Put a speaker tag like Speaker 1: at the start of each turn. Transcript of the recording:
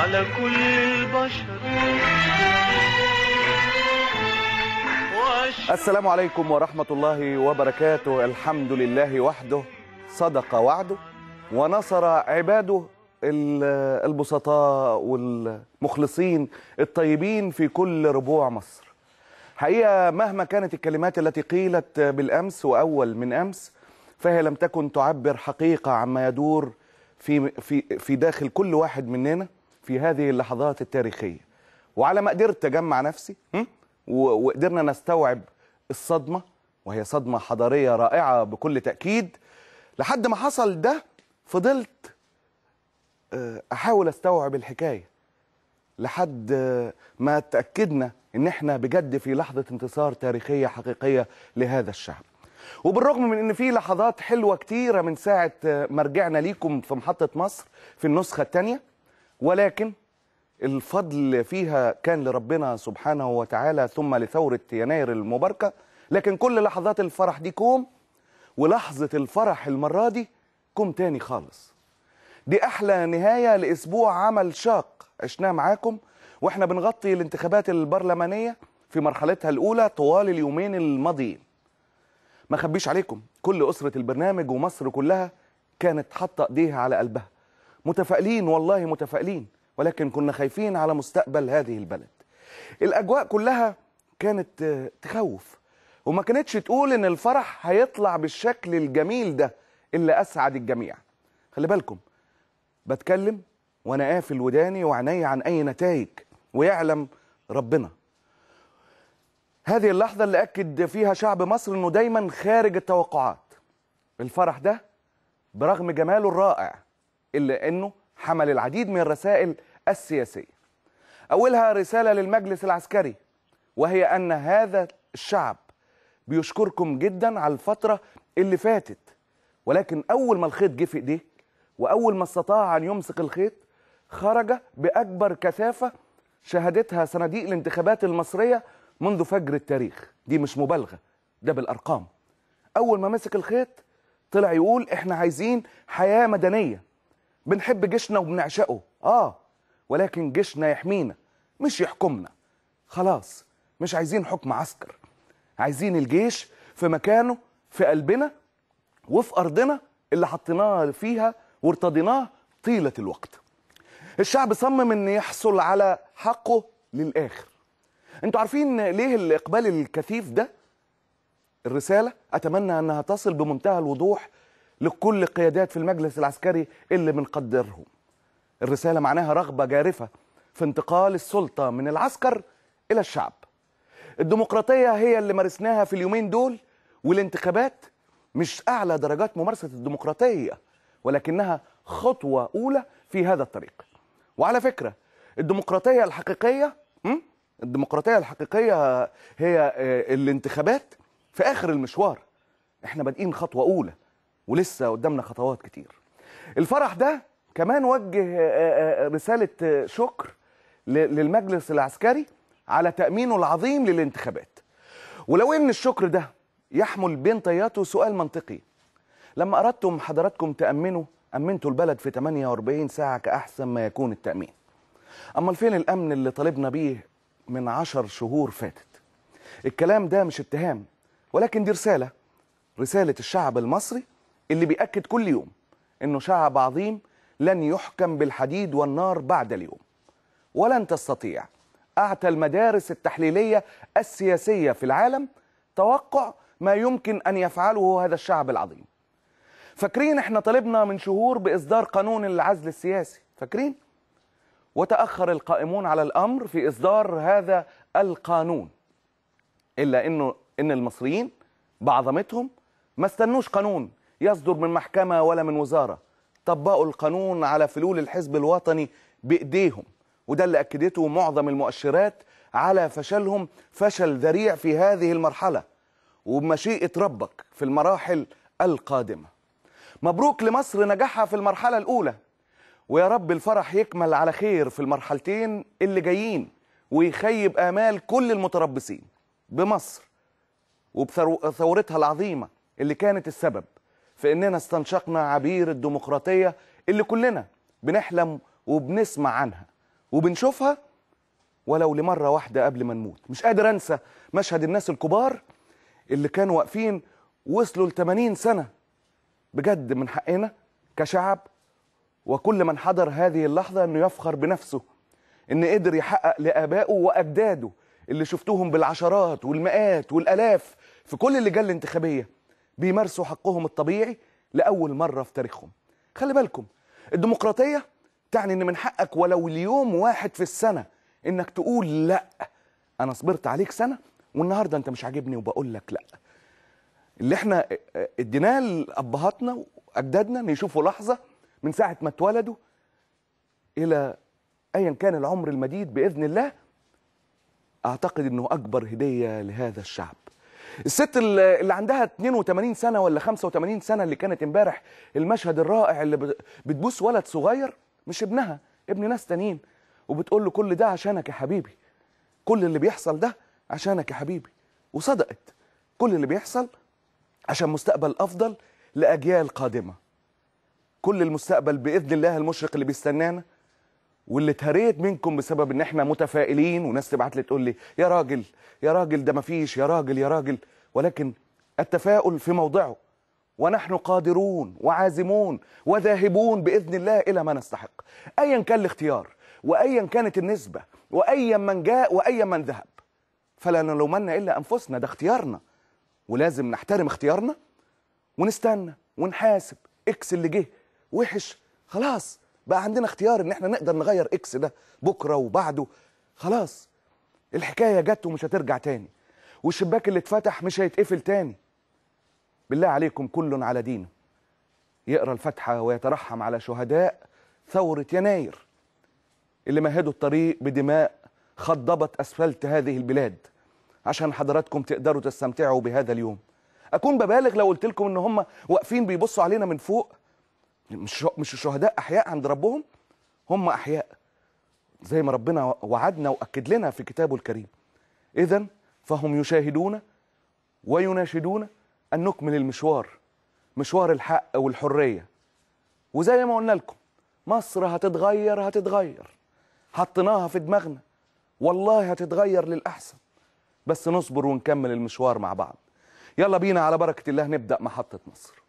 Speaker 1: على كل البشر السلام عليكم ورحمة الله وبركاته الحمد لله وحده صدق وعده ونصر عباده البسطاء والمخلصين الطيبين في كل ربوع مصر حقيقة مهما كانت الكلمات التي قيلت بالأمس وأول من أمس فهي لم تكن تعبر حقيقة عما يدور في, في, في داخل كل واحد مننا في هذه اللحظات التاريخية وعلى ما قدرت أجمع نفسي وقدرنا نستوعب الصدمة وهي صدمة حضارية رائعة بكل تأكيد لحد ما حصل ده فضلت آه، أحاول أستوعب الحكاية لحد ما تأكدنا إن إحنا بجد في لحظة انتصار تاريخية حقيقية لهذا الشعب وبالرغم من ان في لحظات حلوه كتيره من ساعه آه، ما رجعنا ليكم في محطه مصر في النسخه الثانيه ولكن الفضل فيها كان لربنا سبحانه وتعالى ثم لثورة يناير المباركة لكن كل لحظات الفرح دي كوم ولحظة الفرح المرة دي كوم تاني خالص دي أحلى نهاية لأسبوع عمل شاق عشناه معاكم وإحنا بنغطي الانتخابات البرلمانية في مرحلتها الأولى طوال اليومين الماضيين ما خبيش عليكم كل أسرة البرنامج ومصر كلها كانت حاطة إيديها على قلبها متفائلين والله متفائلين ولكن كنا خايفين على مستقبل هذه البلد الأجواء كلها كانت تخوف وما كانتش تقول إن الفرح هيطلع بالشكل الجميل ده اللي أسعد الجميع خلي بالكم بتكلم وأنا قافل وداني وعيني عن أي نتائج ويعلم ربنا هذه اللحظة اللي أكد فيها شعب مصر أنه دايما خارج التوقعات الفرح ده برغم جماله الرائع إلا أنه حمل العديد من الرسائل السياسية أولها رسالة للمجلس العسكري وهي أن هذا الشعب بيشكركم جدا على الفترة اللي فاتت ولكن أول ما الخيط جه في إيديه وأول ما استطاع أن يمسك الخيط خرج بأكبر كثافة شهدتها صناديق الانتخابات المصرية منذ فجر التاريخ دي مش مبالغة ده بالأرقام أول ما مسك الخيط طلع يقول إحنا عايزين حياة مدنية بنحب جيشنا وبنعشقه اه ولكن جيشنا يحمينا مش يحكمنا خلاص مش عايزين حكم عسكر عايزين الجيش في مكانه في قلبنا وفي ارضنا اللي حطيناها فيها وارتضيناه طيله الوقت الشعب صمم ان يحصل على حقه للاخر انتوا عارفين ليه الاقبال الكثيف ده الرساله اتمنى انها تصل بمنتهى الوضوح لكل القيادات في المجلس العسكري اللي بنقدرهم الرسالة معناها رغبة جارفة في انتقال السلطة من العسكر إلى الشعب الديمقراطية هي اللي مارسناها في اليومين دول والانتخابات مش أعلى درجات ممارسة الديمقراطية ولكنها خطوة أولى في هذا الطريق وعلى فكرة الديمقراطية الحقيقية الديمقراطية الحقيقية هي آه، الانتخابات في آخر المشوار احنا بادئين خطوة أولى ولسه قدامنا خطوات كتير الفرح ده كمان وجه آه، آه، آه، رسالة شكر للمجلس العسكري على تأمينه العظيم للانتخابات ولو ان الشكر ده يحمل بين طياته سؤال منطقي لما أردتم حضراتكم تأمنوا أمنتوا البلد في 48 ساعة كأحسن ما يكون التأمين أما فين الأمن اللي طالبنا بيه من عشر شهور فاتت الكلام ده مش اتهام ولكن دي رسالة رسالة الشعب المصري اللي بيأكد كل يوم أنه شعب عظيم لن يحكم بالحديد والنار بعد اليوم ولن تستطيع أعتى المدارس التحليلية السياسية في العالم توقع ما يمكن أن يفعله هذا الشعب العظيم فاكرين احنا طلبنا من شهور بإصدار قانون العزل السياسي فاكرين؟ وتأخر القائمون على الأمر في إصدار هذا القانون إلا إنه إن المصريين بعظمتهم ما استنوش قانون يصدر من محكمة ولا من وزارة طبقوا القانون على فلول الحزب الوطني بإيديهم وده اللي أكدته معظم المؤشرات على فشلهم فشل ذريع في هذه المرحلة وبمشيئة ربك في المراحل القادمة مبروك لمصر نجاحها في المرحلة الأولى ويا رب الفرح يكمل على خير في المرحلتين اللي جايين ويخيب آمال كل المتربصين بمصر وبثورتها العظيمة اللي كانت السبب في اننا استنشقنا عبير الديمقراطيه اللي كلنا بنحلم وبنسمع عنها وبنشوفها ولو لمره واحده قبل ما نموت مش قادر انسى مشهد الناس الكبار اللي كانوا واقفين وصلوا ل 80 سنه بجد من حقنا كشعب وكل من حضر هذه اللحظه انه يفخر بنفسه ان قدر يحقق لابائه واجداده اللي شفتوهم بالعشرات والمئات والالاف في كل اللي جال الانتخابيه بيمارسوا حقهم الطبيعي لاول مره في تاريخهم خلي بالكم الديمقراطيه تعني ان من حقك ولو اليوم واحد في السنه انك تقول لا انا صبرت عليك سنه والنهارده انت مش عاجبني وبقول لك لا اللي احنا اديناه لابهاتنا واجدادنا ان يشوفوا لحظه من ساعه ما اتولدوا الى ايا كان العمر المديد باذن الله اعتقد انه اكبر هديه لهذا الشعب الست اللي عندها 82 سنه ولا 85 سنه اللي كانت امبارح المشهد الرائع اللي بتبوس ولد صغير مش ابنها ابن ناس تانيين وبتقول له كل ده عشانك يا حبيبي كل اللي بيحصل ده عشانك يا حبيبي وصدقت كل اللي بيحصل عشان مستقبل افضل لاجيال قادمه كل المستقبل باذن الله المشرق اللي بيستنانا واللي اتهريت منكم بسبب ان احنا متفائلين وناس تبعت لي تقول لي يا راجل يا راجل ده مفيش يا راجل يا راجل ولكن التفاؤل في موضعه ونحن قادرون وعازمون وذاهبون باذن الله الى ما نستحق ايا كان الاختيار وايا كانت النسبه وايا من جاء وايا من ذهب فلا نلومن الا انفسنا ده اختيارنا ولازم نحترم اختيارنا ونستنى ونحاسب اكس اللي جه وحش خلاص بقى عندنا اختيار ان احنا نقدر نغير اكس ده بكره وبعده خلاص الحكايه جت ومش هترجع تاني والشباك اللي اتفتح مش هيتقفل تاني بالله عليكم كل على دينه يقرا الفاتحه ويترحم على شهداء ثوره يناير اللي مهدوا الطريق بدماء خضبت اسفلت هذه البلاد عشان حضراتكم تقدروا تستمتعوا بهذا اليوم اكون ببالغ لو قلت لكم ان هم واقفين بيبصوا علينا من فوق مش مش الشهداء احياء عند ربهم هم احياء زي ما ربنا وعدنا واكد لنا في كتابه الكريم اذا فهم يشاهدون ويناشدون ان نكمل المشوار مشوار الحق والحريه وزي ما قلنا لكم مصر هتتغير هتتغير حطيناها في دماغنا والله هتتغير للاحسن بس نصبر ونكمل المشوار مع بعض يلا بينا على بركه الله نبدا محطه مصر